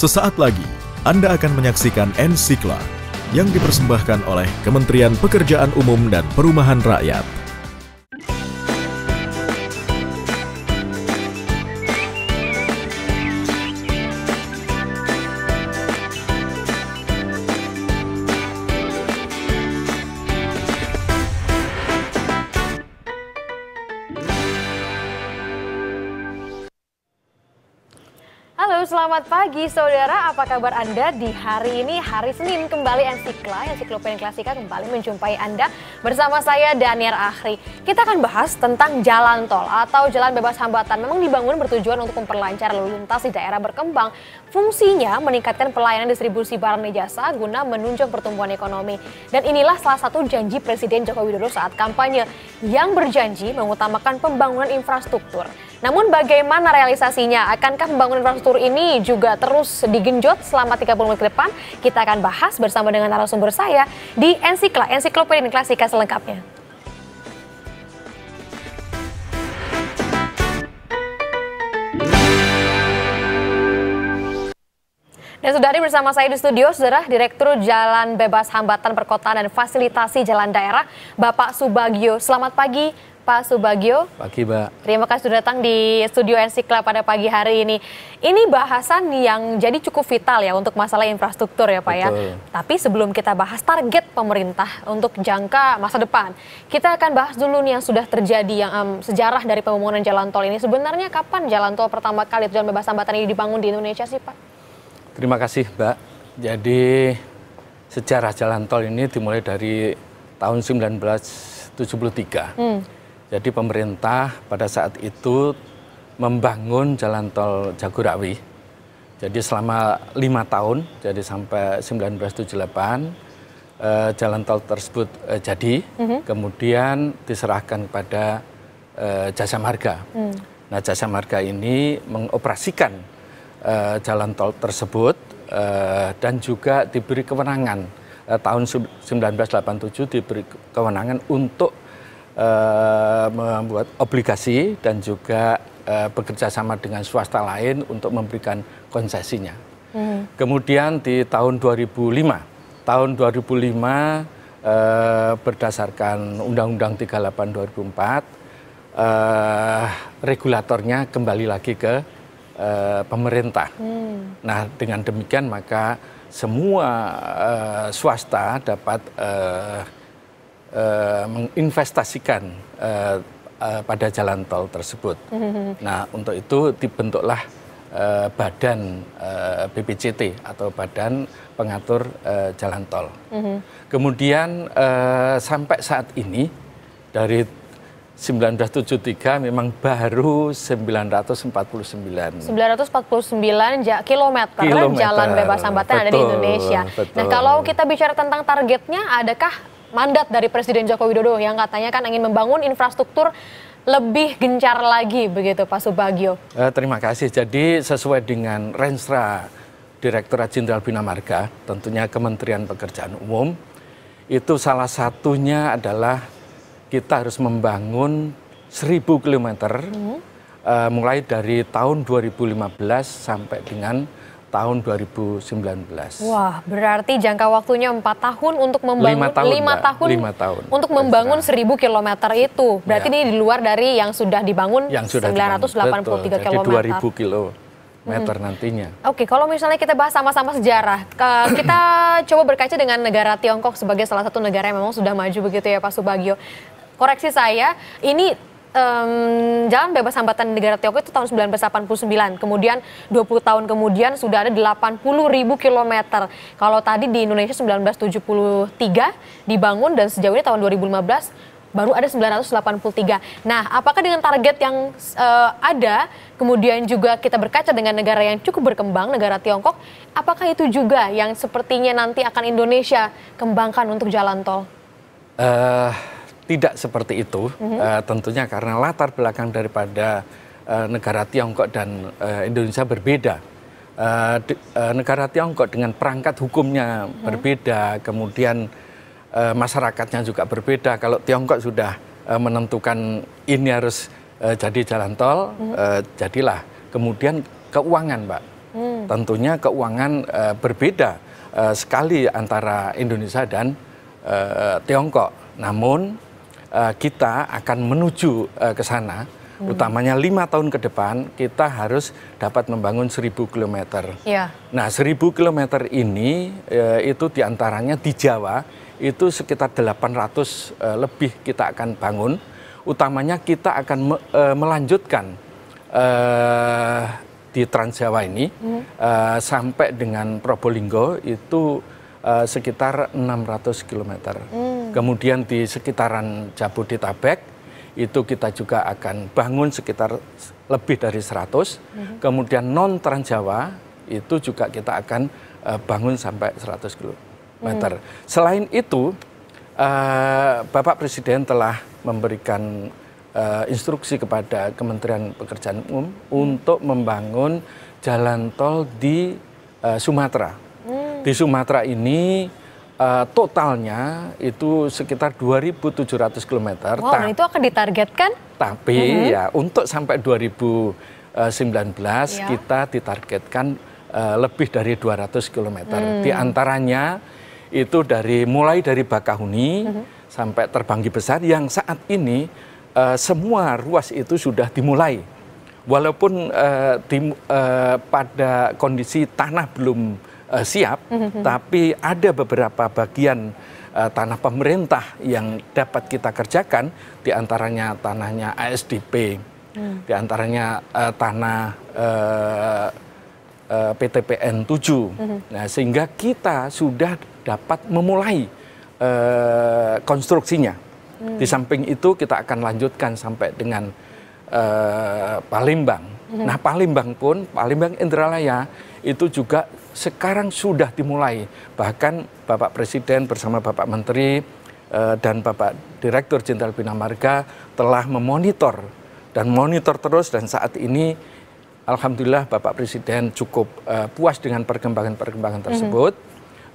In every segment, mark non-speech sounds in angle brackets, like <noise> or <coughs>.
Sesaat lagi, Anda akan menyaksikan Ensikla yang dipersembahkan oleh Kementerian Pekerjaan Umum dan Perumahan Rakyat. selamat pagi So saudara, apa kabar Anda di hari ini, hari Senin kembali Ensikla, Ensiklopedia Klasika kembali menjumpai Anda bersama saya Daniel Akhri. Kita akan bahas tentang jalan tol atau jalan bebas hambatan. Memang dibangun bertujuan untuk memperlancar lalu lintas di daerah berkembang. Fungsinya meningkatkan pelayanan distribusi barang dan jasa guna menunjang pertumbuhan ekonomi. Dan inilah salah satu janji Presiden Joko Widodo saat kampanye yang berjanji mengutamakan pembangunan infrastruktur. Namun bagaimana realisasinya? Akankah pembangunan infrastruktur ini juga terus digenjot selama 30 menit ke depan. Kita akan bahas bersama dengan narasumber saya di Ensikla, Ensiklopedia Klasika selengkapnya. Dan sudah hadir bersama saya di studio, saudara Direktur Jalan Bebas Hambatan Perkotaan dan Fasilitasi Jalan Daerah, Bapak Subagio. Selamat pagi, Pak Subagio. Pagi, Mbak. Terima kasih sudah datang di Studio Ensikla pada pagi hari ini. Ini bahasan yang jadi cukup vital ya untuk masalah infrastruktur ya, Pak ya. Betul. ya. Tapi sebelum kita bahas target pemerintah untuk jangka masa depan, kita akan bahas dulu nih yang sudah terjadi yang um, sejarah dari pembangunan jalan tol ini. Sebenarnya kapan jalan tol pertama kali tujuan bebas hambatan ini dibangun di Indonesia sih, Pak? Terima kasih, Mbak. Jadi sejarah jalan tol ini dimulai dari tahun 1973. Hmm jadi pemerintah pada saat itu membangun jalan tol Jagorawi. Jadi selama lima tahun, jadi sampai 1978, eh, jalan tol tersebut eh, jadi, mm -hmm. kemudian diserahkan kepada eh, Jasa Marga. Mm. Nah, Jasa Marga ini mengoperasikan eh, jalan tol tersebut eh, dan juga diberi kewenangan eh, tahun 1987 diberi kewenangan untuk Eh, membuat obligasi dan juga eh, bekerja sama dengan swasta lain untuk memberikan konsesinya. Hmm. Kemudian di tahun 2005, tahun 2005 eh, berdasarkan Undang-Undang 38 2004 regulatornya kembali lagi ke pemerintah. Hmm. Nah, dengan demikian maka semua swasta dapat Eh, menginvestasikan uh, uh, pada jalan tol tersebut. <laughs> Nah, untuk itu dibentuklah uh, badan uh, BPJT atau Badan Pengatur uh, Jalan Tol. Mm-hmm. Kemudian uh, sampai saat ini dari 1973 memang baru 949. 949 ja kilometer, kilometer jalan bebas hambatan ada di Indonesia. Betul. Nah, kalau kita bicara tentang targetnya adakah mandat dari Presiden Joko Widodo yang katanya kan ingin membangun infrastruktur lebih gencar lagi begitu Pak Subagio. Eh, terima kasih. Jadi sesuai dengan Renstra Direktorat Jenderal Bina Marga, tentunya Kementerian Pekerjaan Umum, itu salah satunya adalah kita harus membangun 1000 kilometer mm -hmm. uh, mulai dari tahun 2015 sampai dengan tahun 2019. Wah, berarti jangka waktunya 4 tahun untuk membangun 5 tahun, 5 tahun, 5 tahun untuk membangun seribu 1000 km itu. Berarti ya. ini di luar dari yang sudah dibangun yang sudah 983 dibangun. Betul, km. 2000 km meter hmm. nantinya. Oke, kalau misalnya kita bahas sama-sama sejarah, <coughs> kita coba berkaca dengan negara Tiongkok sebagai salah satu negara yang memang sudah maju begitu ya Pak Subagio. Koreksi saya, ini um, Jalan Bebas Hambatan di Negara Tiongkok itu tahun 1989. Kemudian 20 tahun kemudian sudah ada 80 ribu kilometer. Kalau tadi di Indonesia 1973 dibangun dan sejauh ini tahun 2015 baru ada 983. Nah, apakah dengan target yang uh, ada, kemudian juga kita berkaca dengan negara yang cukup berkembang, negara Tiongkok, apakah itu juga yang sepertinya nanti akan Indonesia kembangkan untuk jalan tol? Uh, tidak seperti itu, mm-hmm. uh, tentunya karena latar belakang daripada uh, negara Tiongkok dan uh, Indonesia berbeda. Uh, di, uh, negara Tiongkok dengan perangkat hukumnya mm-hmm. berbeda, kemudian uh, masyarakatnya juga berbeda. Kalau Tiongkok sudah uh, menentukan ini harus uh, jadi jalan tol, mm-hmm. uh, jadilah. Kemudian keuangan, Pak. Mm. Tentunya keuangan uh, berbeda uh, sekali antara Indonesia dan uh, Tiongkok. Namun Eh, kita akan menuju uh, ke sana. Hmm. Utamanya lima tahun ke depan kita harus dapat membangun seribu kilometer. Ya. Nah seribu kilometer ini uh, itu diantaranya di Jawa itu sekitar 800 uh, lebih kita akan bangun. Utamanya kita akan me, uh, melanjutkan uh, di Trans Jawa ini hmm. uh, sampai dengan Probolinggo itu uh, sekitar 600 km. Hmm. Kemudian di sekitaran Jabodetabek itu kita juga akan bangun sekitar lebih dari 100. Hmm. Kemudian non Trans Jawa itu juga kita akan uh, bangun sampai 100 km. Hmm. Selain itu uh, Bapak Presiden telah memberikan uh, instruksi kepada Kementerian Pekerjaan Umum hmm. untuk membangun jalan tol di uh, Sumatera. Hmm. Di Sumatera ini Eh, totalnya itu sekitar 2.700 km. Wow, dan nah itu akan ditargetkan? Tapi mm -hmm. ya untuk sampai 2019 yeah. kita ditargetkan uh, lebih dari 200 km. Mm. Di antaranya itu dari mulai dari Bakahuni mm -hmm. sampai Terbanggi Besar yang saat ini uh, semua ruas itu sudah dimulai. Walaupun uh, di, uh, pada kondisi tanah belum uh, siap, mm-hmm. tapi ada beberapa bagian uh, tanah pemerintah yang dapat kita kerjakan, diantaranya tanahnya ASDP, mm. diantaranya uh, eh, tanah uh, uh, PTPN 7. Mm-hmm. Nah, sehingga kita sudah dapat memulai uh, konstruksinya. Mm. Di hmm. samping itu kita akan lanjutkan sampai dengan uh, Palembang Hmm. Nah, Palembang pun, Palembang Indralaya itu juga sekarang sudah dimulai. Bahkan Bapak Presiden bersama Bapak Menteri eh, dan Bapak Direktur Jenderal Bina Marga telah memonitor dan monitor terus dan saat ini alhamdulillah Bapak Presiden cukup uh, puas dengan perkembangan-perkembangan mm-hmm. tersebut.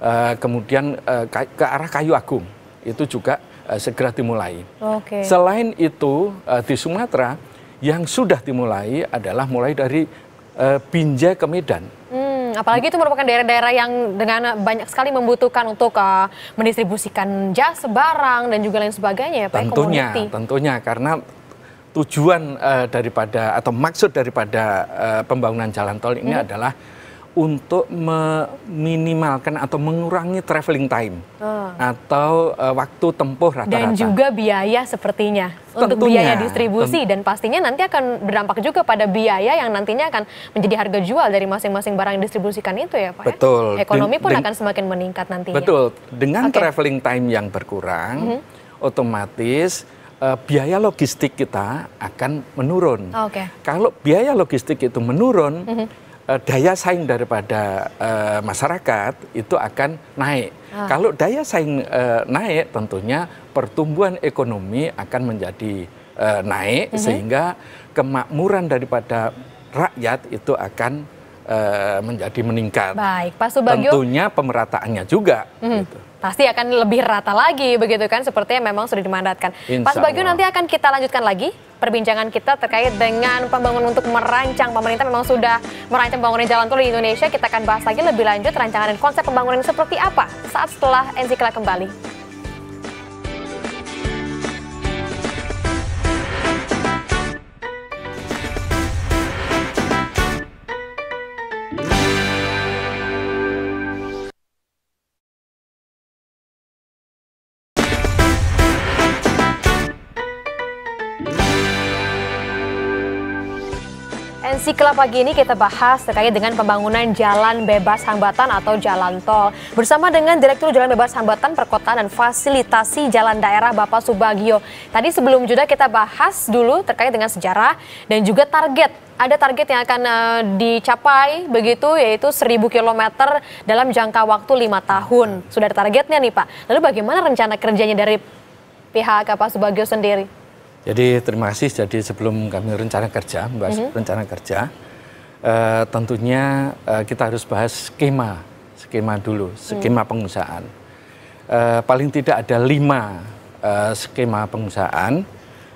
Hmm. uh, kemudian eh, ke arah kayu agung itu juga segera dimulai. Okay. Selain itu di Sumatera yang sudah dimulai adalah mulai dari uh, Binjai ke Medan. Hmm, apalagi itu merupakan daerah-daerah yang dengan banyak sekali membutuhkan untuk uh, mendistribusikan jas, barang dan juga lain sebagainya ya, ya Tentunya, Pak, tentunya karena tujuan uh, daripada atau maksud daripada uh, pembangunan jalan tol ini hmm. adalah untuk meminimalkan atau mengurangi traveling time oh. atau uh, waktu tempuh rata-rata. Dan juga biaya sepertinya Tentunya, untuk biaya distribusi dan pastinya nanti akan berdampak juga pada biaya yang nantinya akan menjadi harga jual dari masing-masing barang yang distribusikan itu ya Pak. Ya? Betul. Ya? Ekonomi Den pun akan semakin meningkat nantinya. Betul. Dengan okay. traveling time yang berkurang, mm -hmm. otomatis uh, biaya logistik kita akan menurun. Oh, okay. Kalau biaya logistik itu menurun, mm -hmm Eh, daya saing daripada uh, masyarakat itu akan naik. Ah. Kalau daya saing uh, naik, tentunya pertumbuhan ekonomi akan menjadi uh, naik, mm -hmm. sehingga kemakmuran daripada rakyat itu akan uh, menjadi meningkat. Baik, Pak Subagio. Tentunya pemerataannya juga. Mm -hmm. gitu pasti akan lebih rata lagi begitu kan seperti yang memang sudah dimandatkan. Insya Pak Bagio nanti akan kita lanjutkan lagi perbincangan kita terkait dengan pembangunan untuk merancang pemerintah memang sudah merancang pembangunan jalan tol di Indonesia. Kita akan bahas lagi lebih lanjut rancangan dan konsep pembangunan seperti apa saat setelah Enzikla kembali. Buletin Sikla pagi ini kita bahas terkait dengan pembangunan jalan bebas hambatan atau jalan tol. Bersama dengan Direktur Jalan Bebas Hambatan Perkotaan dan Fasilitasi Jalan Daerah Bapak Subagio. Tadi sebelum jeda kita bahas dulu terkait dengan sejarah dan juga target. Ada target yang akan uh, dicapai begitu yaitu 1000 km dalam jangka waktu 5 tahun. Sudah ada targetnya nih Pak. Lalu bagaimana rencana kerjanya dari pihak Bapak Subagio sendiri? Jadi terima kasih. Jadi sebelum kami rencana kerja, membahas mm -hmm. rencana kerja, uh, tentunya uh, kita harus bahas skema, skema dulu, mhm. skema mm. pengusahaan. Uh, paling tidak ada lima uh, skema pengusahaan.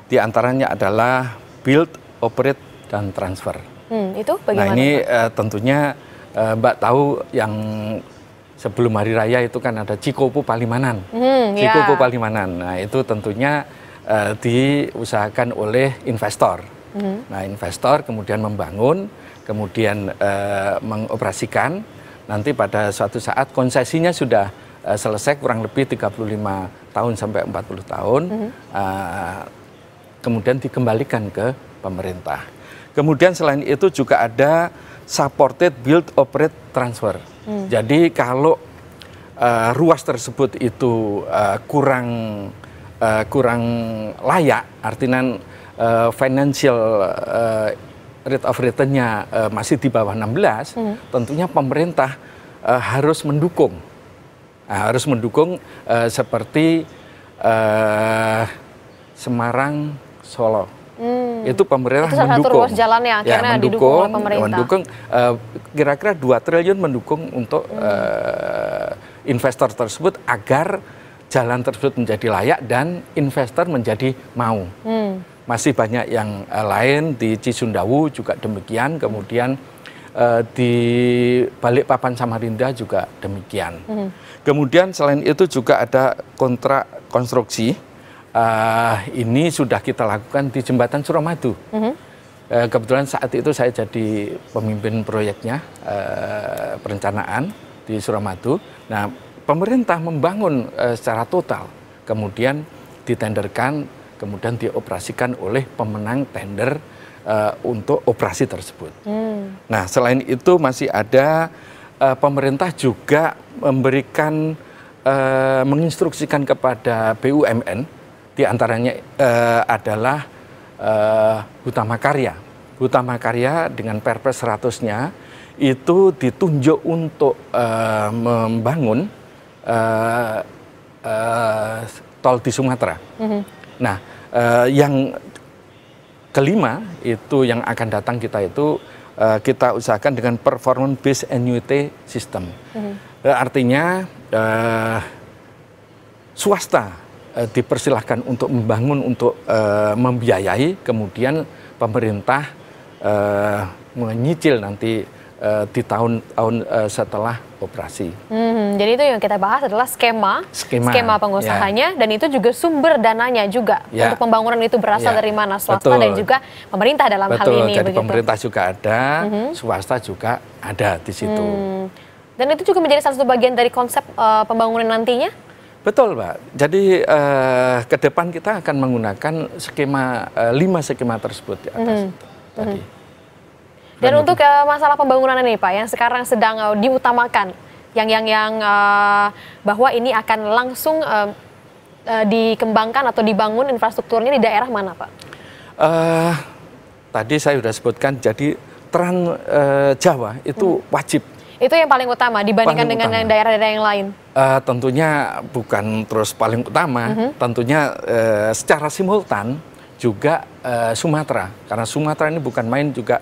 Di antaranya adalah build, operate, dan transfer. Hmm, itu nah, bagaimana? Nah ini uh, tentunya uh, Mbak tahu yang sebelum Hari Raya itu kan ada Cikopo Palimanan. Hmm, ya. Cikopo yeah. Palimanan. Nah itu tentunya uh, diusahakan oleh investor. Mm-hmm. Nah, investor kemudian membangun, kemudian uh, mengoperasikan. Nanti pada suatu saat konsesinya sudah uh, selesai kurang lebih 35 tahun sampai 40 tahun. Mm-hmm. Uh, kemudian dikembalikan ke pemerintah. Kemudian selain itu juga ada supported build operate transfer. Mm. Jadi kalau uh, ruas tersebut itu uh, kurang uh, kurang layak, artinya uh, financial uh, rate of return-nya uh, masih di bawah 16, hmm. tentunya pemerintah uh, harus mendukung, uh, harus mendukung uh, seperti uh, Semarang, Solo. Hmm. Itu pemerintah itu mendukung. ruas jalan yang ya, mendukung, didukung pemerintah. Mendukung kira-kira uh, 2 triliun mendukung untuk hmm. uh, investor tersebut agar jalan tersebut menjadi layak dan investor menjadi mau. Hmm. Masih banyak yang uh, lain di Cisundawu juga demikian, kemudian uh, di Balikpapan Samarinda juga demikian. Hmm. Kemudian selain itu juga ada kontrak konstruksi. Uh, ini sudah kita lakukan di jembatan Suramadu. Hmm kebetulan saat itu saya jadi pemimpin proyeknya perencanaan di Suramadu. Nah, pemerintah membangun e, secara total, kemudian ditenderkan, kemudian dioperasikan oleh pemenang tender e, untuk operasi tersebut. Hmm. Nah, selain itu masih ada e, pemerintah juga memberikan e, menginstruksikan kepada BUMN, diantaranya e, adalah e, utama Karya. Utama Karya dengan Perpres 100-nya itu ditunjuk untuk uh, membangun uh, uh, tol di Sumatera. Mm-hmm. Nah, uh, yang kelima itu yang akan datang kita itu uh, kita usahakan dengan performance based annuity system. Mm-hmm. Uh, artinya uh, swasta uh, dipersilahkan untuk membangun untuk uh, membiayai, kemudian pemerintah uh, menyicil nanti Eh, di tahun tahun eh, setelah operasi. Hmm, jadi itu yang kita bahas adalah skema skema, skema ya. pengusahanya ya. dan itu juga sumber dananya juga ya. untuk pembangunan itu berasal ya. dari mana swasta Betul. dan juga pemerintah dalam Betul. hal ini. Jadi begitu. pemerintah juga ada, hmm. swasta juga ada di situ. Hmm. Dan itu juga menjadi salah satu bagian dari konsep uh, pembangunan nantinya. Betul, Pak. Jadi uh, ke depan kita akan menggunakan skema uh, lima skema tersebut di atas mm -hmm. tadi. -hmm. Dan untuk uh, masalah pembangunan ini Pak yang sekarang sedang uh, diutamakan yang yang yang uh, bahwa ini akan langsung uh, uh, dikembangkan atau dibangun infrastrukturnya di daerah mana Pak? Uh, tadi saya sudah sebutkan jadi Trans uh, Jawa itu hmm. wajib itu yang paling utama dibandingkan paling dengan daerah-daerah yang lain? Uh, tentunya bukan terus paling utama, uh tentunya uh, secara simultan juga uh, Sumatera. Karena Sumatera ini bukan main juga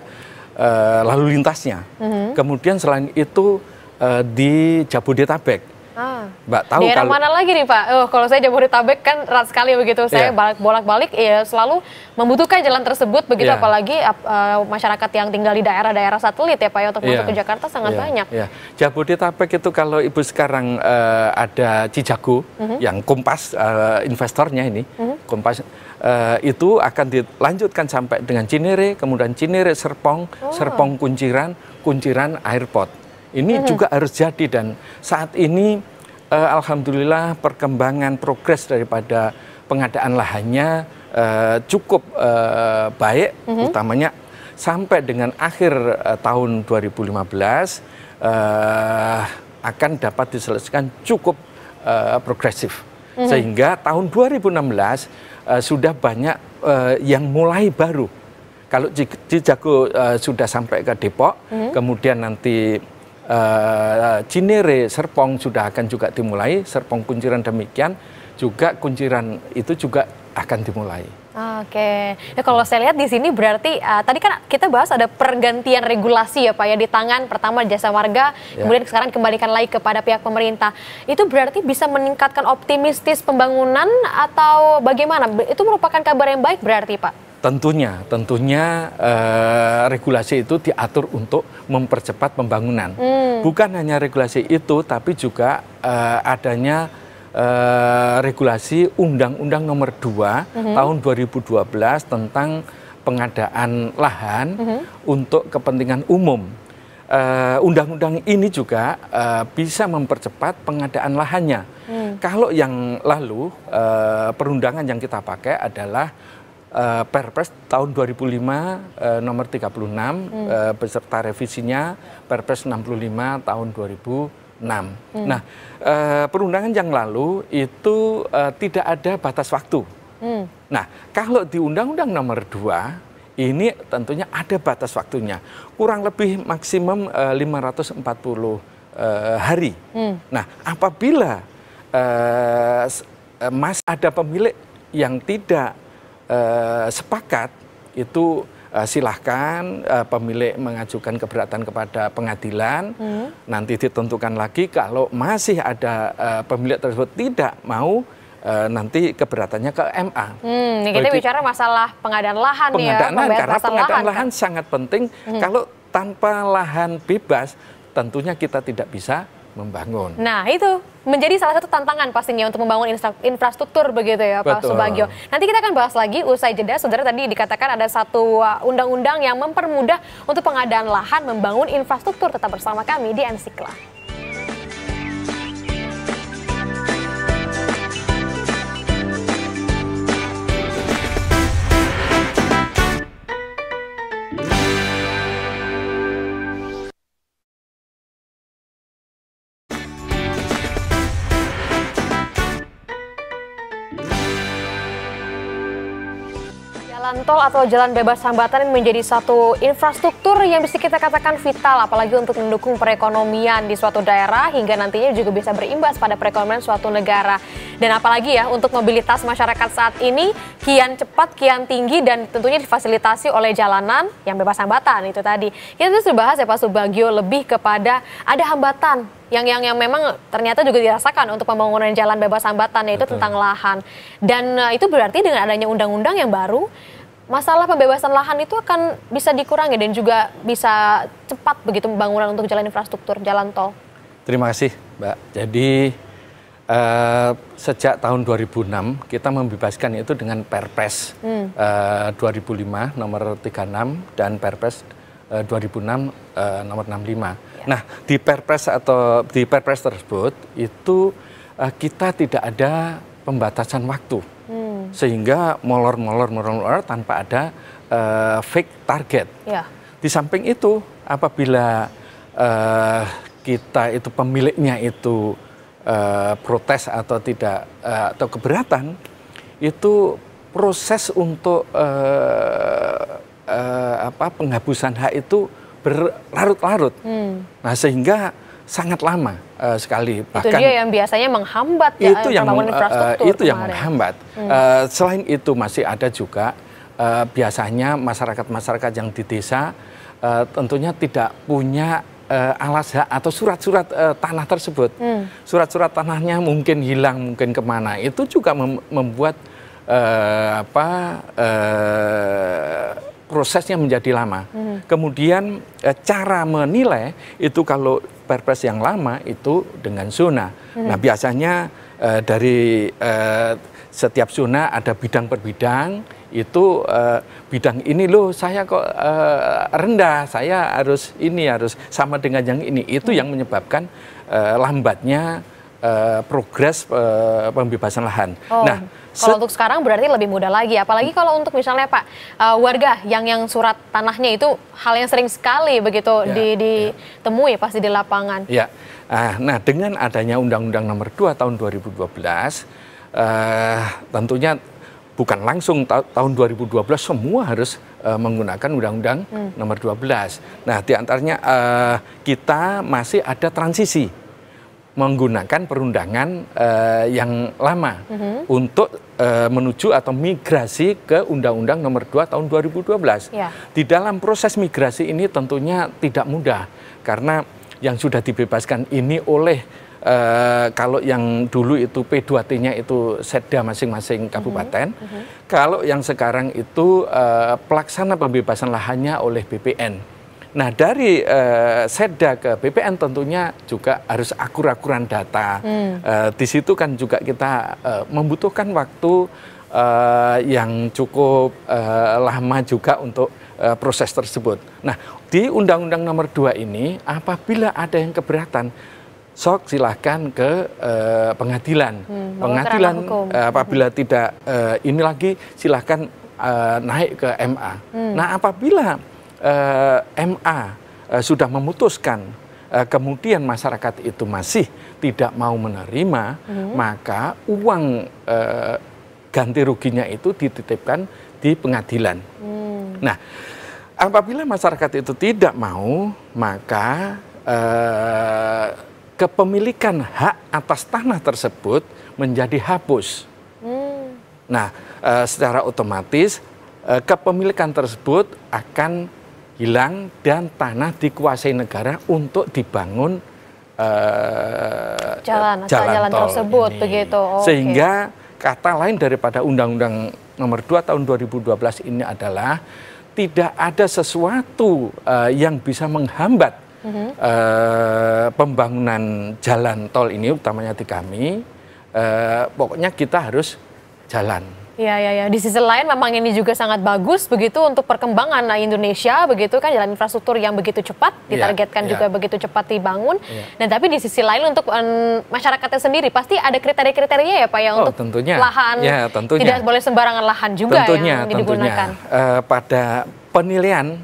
uh, lalu lintasnya. Mm-hmm. Kemudian selain itu uh, di Jabodetabek. Ah. Mbak tahu daerah kalau mana lagi nih Pak? Oh, kalau saya Jabodetabek kan erat sekali begitu. Saya yeah. bolak-balik ya selalu membutuhkan jalan tersebut begitu yeah. apalagi uh, masyarakat yang tinggal di daerah-daerah satelit ya Pak ya untuk yeah. masuk ke Jakarta sangat yeah. banyak. Yeah. Jabodetabek itu kalau Ibu sekarang uh, ada Cijago mm -hmm. yang Kompas uh, investornya ini. Mm -hmm Kompas uh, itu akan dilanjutkan sampai dengan Cinere, kemudian Cinere Serpong, oh. Serpong Kunciran, Kunciran Airport. Ini -hmm. juga harus jadi dan saat ini uh, alhamdulillah perkembangan progres daripada pengadaan lahannya uh, cukup uh, baik, -hmm. utamanya sampai dengan akhir uh, tahun 2015 uh, akan dapat diselesaikan cukup uh, progresif. Mm-hmm. Sehingga tahun 2016 uh, eh, sudah banyak uh, yang mulai baru. Kalau Cijago uh, sudah sampai ke Depok, mm -hmm. kemudian nanti uh, Cinere, Serpong sudah akan juga dimulai, Serpong Kunciran demikian, juga Kunciran itu juga akan dimulai. Oke, ya kalau saya lihat di sini berarti uh, tadi kan kita bahas ada pergantian regulasi ya Pak ya di tangan pertama jasa warga, ya. kemudian sekarang kembalikan lagi kepada pihak pemerintah. Itu berarti bisa meningkatkan optimistis pembangunan atau bagaimana? Itu merupakan kabar yang baik berarti Pak? Tentunya, tentunya uh, regulasi itu diatur untuk mempercepat pembangunan. Hmm. Bukan hanya regulasi itu, tapi juga uh, adanya uh, regulasi Undang-Undang Nomor 2 mm-hmm. tahun 2012 tentang pengadaan lahan mm-hmm. untuk kepentingan umum. Eh, undang-undang uh, ini juga uh, bisa mempercepat pengadaan lahannya. Mm. Kalau yang lalu uh, perundangan yang kita pakai adalah uh, Perpres tahun 2005 uh, nomor 36 hmm. uh, beserta revisinya Perpres 65 tahun 2000 Hmm. Nah, uh, perundangan yang lalu itu uh, tidak ada batas waktu. Hmm. Nah, kalau di Undang-Undang Nomor 2 ini tentunya ada batas waktunya. Kurang lebih maksimum uh, 540 uh, hari. Hmm. Nah, apabila uh, mas ada pemilik yang tidak uh, sepakat itu Eh, silahkan uh, pemilik mengajukan keberatan kepada pengadilan. Hmm. Nanti ditentukan lagi kalau masih ada uh, pemilik tersebut tidak mau uh, nanti keberatannya ke MA. Hmm, ini kita Jadi, bicara masalah pengadaan lahan ya, pengadaan ya. Lahan, karena pengadaan lahan, sangat penting. Hmm. Kalau tanpa lahan bebas tentunya kita tidak bisa membangun. Nah itu menjadi salah satu tantangan pastinya untuk membangun infrastruktur begitu ya Pak Subagio. Nanti kita akan bahas lagi usai jeda. Saudara tadi dikatakan ada satu uh, undang-undang yang mempermudah untuk pengadaan lahan membangun infrastruktur. Tetap bersama kami di Ensikla. Jalan tol atau jalan bebas hambatan menjadi satu infrastruktur yang bisa kita katakan vital apalagi untuk mendukung perekonomian di suatu daerah hingga nantinya juga bisa berimbas pada perekonomian suatu negara. Dan apalagi ya untuk mobilitas masyarakat saat ini kian cepat, kian tinggi dan tentunya difasilitasi oleh jalanan yang bebas hambatan itu tadi. Kita terus bahas ya Pak Subagio lebih kepada ada hambatan yang yang yang memang ternyata juga dirasakan untuk pembangunan jalan bebas hambatan yaitu Betul. tentang lahan dan uh, itu berarti dengan adanya undang-undang yang baru masalah pembebasan lahan itu akan bisa dikurangi dan juga bisa cepat begitu pembangunan untuk jalan infrastruktur, jalan tol? Terima kasih, Mbak. Jadi uh, sejak tahun 2006 kita membebaskan itu dengan Perpres hmm. uh, eh, 2005 nomor 36 dan Perpres uh, 2006 uh, nomor 65. Ya. Nah, di Perpres atau di Perpres tersebut itu uh, kita tidak ada pembatasan waktu sehingga molor-molor molor-molor tanpa ada uh, fake target. Yeah. Di samping itu, apabila uh, kita itu pemiliknya itu uh, protes atau tidak uh, atau keberatan, itu proses untuk uh, uh, apa penghapusan hak itu berlarut-larut. Hmm. Nah sehingga sangat lama uh, sekali. Bahkan, itu dia yang biasanya menghambat ya, itu yang meng, infrastruktur. Uh, itu kemarin. yang menghambat. Hmm. Uh, selain itu masih ada juga uh, biasanya masyarakat-masyarakat yang di desa uh, tentunya tidak punya uh, alas hak atau surat-surat uh, tanah tersebut. Hmm. Surat-surat hmm. tanahnya mungkin hilang, mungkin kemana. Itu juga mem membuat uh, apa uh, prosesnya menjadi lama. Hmm. Kemudian cara menilai itu kalau perpres yang lama itu dengan zona. Hmm. Nah biasanya uh, dari uh, setiap zona ada bidang per bidang itu uh, bidang ini loh saya kok uh, rendah saya harus ini harus sama dengan yang ini itu hmm. yang menyebabkan uh, lambatnya uh, progres uh, pembebasan lahan. Oh, nah, kalau untuk sekarang berarti lebih mudah lagi. Apalagi kalau untuk misalnya Pak uh, warga yang yang surat tanahnya itu hal yang sering sekali begitu ya, di, ya. ditemui ya. pasti di lapangan. Ya, ah, nah dengan adanya Undang-Undang Nomor 2 Tahun 2012, uh, tentunya bukan langsung ta tahun 2012 semua harus menggunakan undang-undang hmm. nomor 12. Nah, diantaranya uh, kita masih ada transisi menggunakan perundangan uh, yang lama mm -hmm. untuk uh, menuju atau migrasi ke Undang-Undang Nomor 2 Tahun 2012. Yeah. Di dalam proses migrasi ini tentunya tidak mudah karena yang sudah dibebaskan ini oleh uh, kalau yang dulu itu P2T-nya itu setda masing-masing mm-hmm. kabupaten. Mm -hmm. Kalau yang sekarang itu uh, pelaksana pembebasan lahannya oleh BPN. Nah dari uh, Seda ke BPN tentunya juga harus akur-akuran data. Hmm. Uh, di situ kan juga kita uh, membutuhkan waktu uh, yang cukup uh, lama juga untuk uh, proses tersebut. Nah di Undang-Undang Nomor 2 ini apabila ada yang keberatan sok silahkan ke uh, pengadilan. Hmm, pengadilan uh, apabila hmm. tidak uh, ini lagi silahkan uh, naik ke MA. Hmm. Nah apabila eh, MA eh, sudah memutuskan eh, kemudian masyarakat itu masih tidak mau menerima, hmm. maka uang eh, ganti ruginya itu dititipkan di pengadilan. Hmm. Nah, apabila masyarakat itu tidak mau, maka eh, kepemilikan hak atas tanah tersebut menjadi hapus. Hmm. Nah, eh, secara otomatis eh, kepemilikan tersebut akan hilang dan tanah dikuasai negara untuk dibangun uh, jalan jalan, jalan tol tersebut ini. begitu. Oh, Sehingga okay. kata lain daripada Undang-Undang Nomor 2 Tahun 2012 ini adalah tidak ada sesuatu uh, yang bisa menghambat Mm -hmm. uh, pembangunan jalan tol ini utamanya di kami uh, pokoknya kita harus jalan Iya, iya, iya. Di sisi lain memang ini juga sangat bagus begitu untuk perkembangan nah, Indonesia begitu kan jalan infrastruktur yang begitu cepat iya, ditargetkan ya, ya. juga begitu cepat dibangun. Ya. Nah, tapi di sisi lain untuk um, masyarakatnya sendiri pasti ada kriteria-kriteria ya Pak ya oh, untuk tentunya. lahan. Ya, tentunya. Tidak boleh sembarangan lahan juga tentunya, yang digunakan. Tentunya. Uh, pada penilaian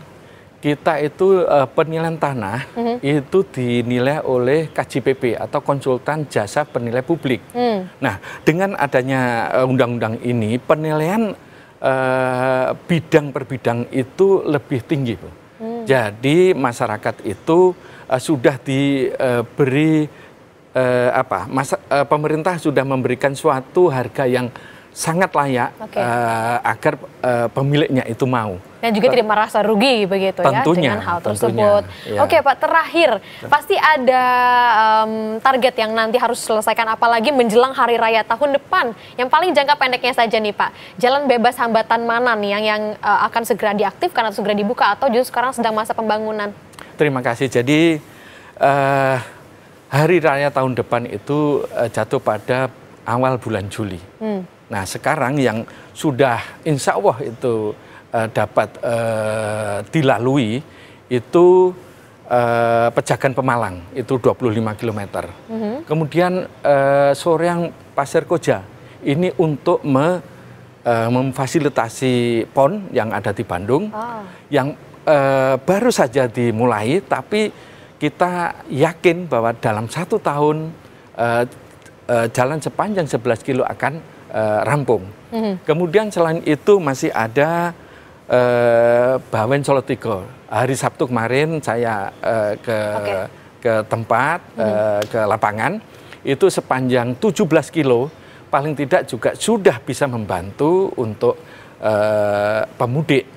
kita itu uh, penilaian tanah mm-hmm. itu dinilai oleh KJPP atau konsultan jasa penilai publik. Mm. Nah, dengan adanya eh, undang-undang uh, ini penilaian uh, bidang per bidang itu lebih tinggi. Mm. Jadi masyarakat itu uh, sudah diberi uh, uh, apa? Masa, uh, pemerintah sudah memberikan suatu harga yang sangat layak okay. uh, agar uh, pemiliknya itu mau dan juga tidak merasa rugi begitu ya tentunya, ya dengan hal tersebut. ya. Oke Pak, terakhir pasti ada um, target yang nanti harus selesaikan apalagi menjelang hari raya tahun depan. Yang paling jangka pendeknya saja nih Pak, jalan bebas hambatan mana nih yang yang uh, akan segera diaktifkan atau segera dibuka atau justru sekarang sedang masa pembangunan? Terima kasih. Jadi uh, hari raya tahun depan itu uh, jatuh pada awal bulan Juli. Hmm. Nah sekarang yang sudah insya Allah itu uh, dapat uh, dilalui itu uh, Pejagan Pemalang itu 25 km. Mm -hmm. Kemudian uh, yang Pasir Koja ini untuk me, uh, memfasilitasi PON yang ada di Bandung oh. yang uh, baru saja dimulai tapi kita yakin bahwa dalam satu tahun uh, uh, jalan sepanjang 11 kilo akan uh, rampung. Mm -hmm. Kemudian selain itu masih ada eh, Bawen Solotigo. Hari Sabtu kemarin saya eh, ke okay. ke tempat hmm. eh, ke lapangan itu sepanjang 17 kilo paling tidak juga sudah bisa membantu untuk eh, pemudik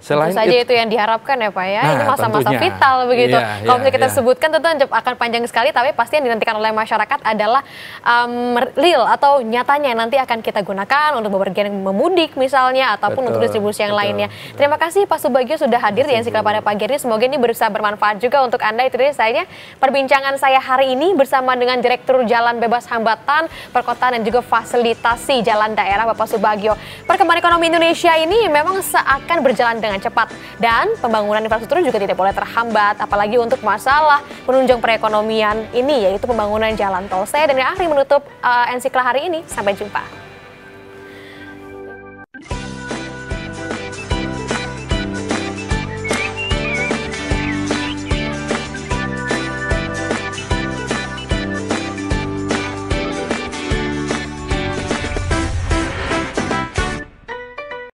Selain tentu saja itu, yang diharapkan ya Pak ya, nah, ini masa-masa vital begitu. Iya, Kalau iya, kita iya. sebutkan tentu akan panjang sekali, tapi pasti yang dinantikan oleh masyarakat adalah um, real atau nyatanya yang nanti akan kita gunakan untuk bepergian memudik misalnya, ataupun betul, untuk distribusi yang betul, lainnya. Betul. Terima kasih Pak Subagio sudah hadir betul. di Ensikla pada pagi ini, semoga ini bisa bermanfaat juga untuk Anda. Itu dia saya perbincangan saya hari ini bersama dengan Direktur Jalan Bebas Hambatan, Perkotaan dan juga Fasilitasi Jalan Daerah Bapak Subagio. Perkembangan ekonomi Indonesia ini memang seakan berjalan dengan dengan cepat dan pembangunan infrastruktur juga tidak boleh terhambat apalagi untuk masalah penunjang perekonomian ini yaitu pembangunan jalan tol. Saya dan Ahri menutup uh, eh, ensikla hari ini. Sampai jumpa.